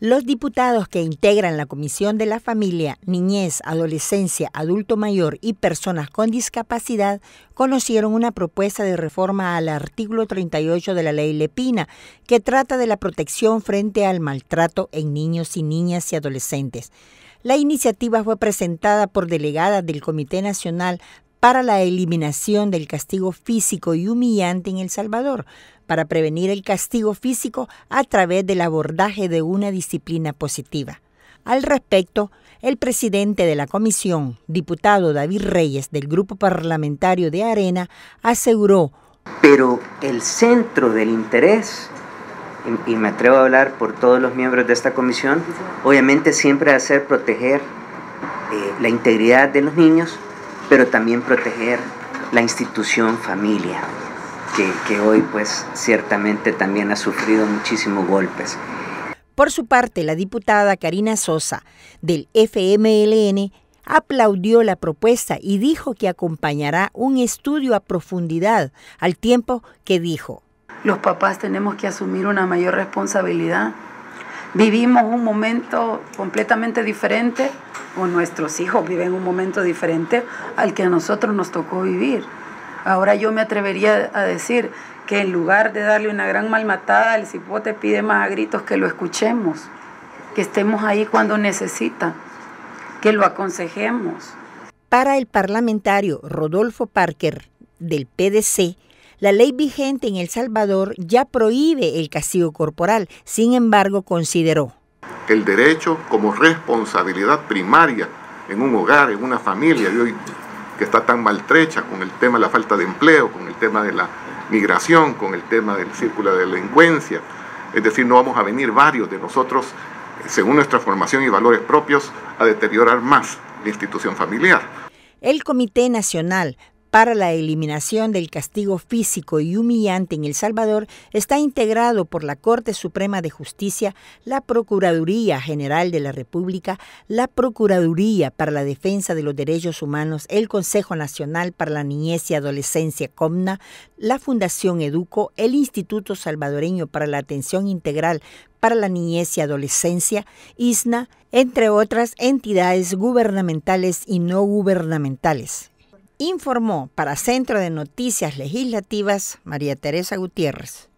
Los diputados que integran la Comisión de la Familia, Niñez, Adolescencia, Adulto Mayor y Personas con Discapacidad conocieron una propuesta de reforma al artículo 38 de la Ley Lepina, que trata de la protección frente al maltrato en niños y niñas y adolescentes. La iniciativa fue presentada por delegadas del Comité Nacional para la eliminación del castigo físico y humillante en El Salvador, para prevenir el castigo físico a través del abordaje de una disciplina positiva. Al respecto, el presidente de la comisión, diputado David Reyes del Grupo Parlamentario de Arena, aseguró, pero el centro del interés, y me atrevo a hablar por todos los miembros de esta comisión, obviamente siempre va a ser proteger eh, la integridad de los niños, pero también proteger la institución familia, que, hoy pues ciertamente también ha sufrido muchísimos golpes. Por su parte, la diputada Karina Sosa del FMLN aplaudió la propuesta y dijo que acompañará un estudio a profundidad, al tiempo que dijo. Los papás tenemos que asumir una mayor responsabilidad vivimos un momento completamente diferente o nuestros hijos viven un momento diferente al que a nosotros nos tocó vivir. Ahora yo me atrevería a decir que en lugar de darle una gran malmatada, el cipote pide más a gritos que lo escuchemos, que estemos ahí cuando necesita, que lo aconsejemos. Para el parlamentario Rodolfo Parker del PDC, la ley vigente en El Salvador ya prohíbe el castigo corporal, sin embargo consideró. El derecho como responsabilidad primaria en un hogar, en una familia, de hoy que está tan maltrecha con el tema de la falta de empleo, con el tema de la migración, con el tema del círculo de delincuencia. Es decir, no vamos a venir varios de nosotros, según nuestra formación y valores propios, a deteriorar más la institución familiar. El Comité Nacional para la eliminación del castigo físico y humillante en El Salvador está integrado por la Corte Suprema de Justicia, la Procuraduría General de la República, la Procuraduría para la Defensa de los Derechos Humanos, el Consejo Nacional para la Niñez y Adolescencia, COMNA, la Fundación Educo, el Instituto Salvadoreño para la Atención Integral para la Niñez y Adolescencia, ISNA, entre otras entidades gubernamentales y no gubernamentales. Informó para Centro de Noticias Legislativas María Teresa Gutiérrez.